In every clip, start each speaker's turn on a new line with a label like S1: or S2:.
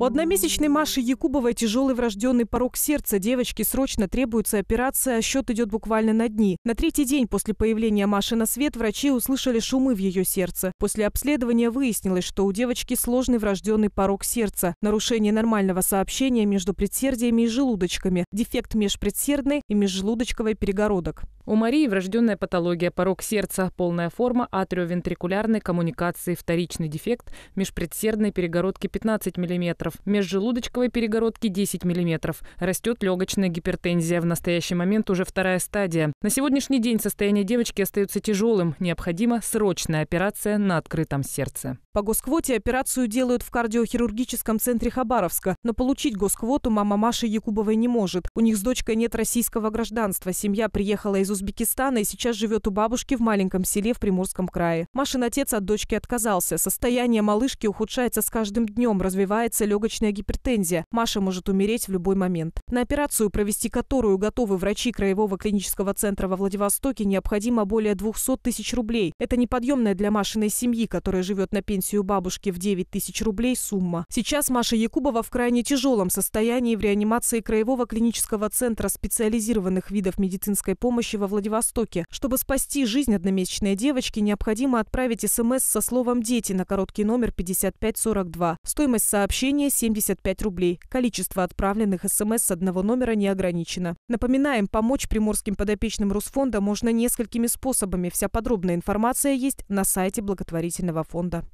S1: У одномесячной Маши Якубовой тяжелый врожденный порог сердца. Девочке срочно требуется операция, а счет идет буквально на дни. На третий день после появления Маши на свет врачи услышали шумы в ее сердце. После обследования выяснилось, что у девочки сложный врожденный порог сердца, нарушение нормального сообщения между предсердиями и желудочками, дефект межпредсердной и межжелудочковой перегородок.
S2: У Марии врожденная патология, порог сердца, полная форма атриовентрикулярной коммуникации, вторичный дефект межпредсердной перегородки 15 мм, межжелудочковой перегородки 10 мм. Растет легочная гипертензия. В настоящий момент уже вторая стадия. На сегодняшний день состояние девочки остается тяжелым. Необходима срочная операция на открытом сердце.
S1: По госквоте операцию делают в кардиохирургическом центре Хабаровска, но получить госквоту мама Маши Якубовой не может. У них с дочкой нет российского гражданства. Семья приехала из Узбекистана и сейчас живет у бабушки в маленьком селе в Приморском крае. Машин отец от дочки отказался. Состояние малышки ухудшается с каждым днем, развивается легочная гипертензия. Маша может умереть в любой момент. На операцию, провести которую готовы врачи Краевого клинического центра во Владивостоке, необходимо более 200 тысяч рублей. Это неподъемное для Машиной семьи, которая живет на пенсию пенсию бабушки в 9 тысяч рублей сумма. Сейчас Маша Якубова в крайне тяжелом состоянии в реанимации Краевого клинического центра специализированных видов медицинской помощи во Владивостоке. Чтобы спасти жизнь одномесячной девочки, необходимо отправить СМС со словом «Дети» на короткий номер 5542. Стоимость сообщения 75 рублей. Количество отправленных СМС с одного номера не ограничено. Напоминаем, помочь приморским подопечным Русфонда можно несколькими способами. Вся подробная информация есть на сайте благотворительного фонда.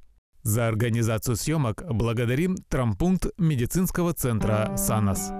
S1: За организацию съемок благодарим трампункт медицинского центра «Санас».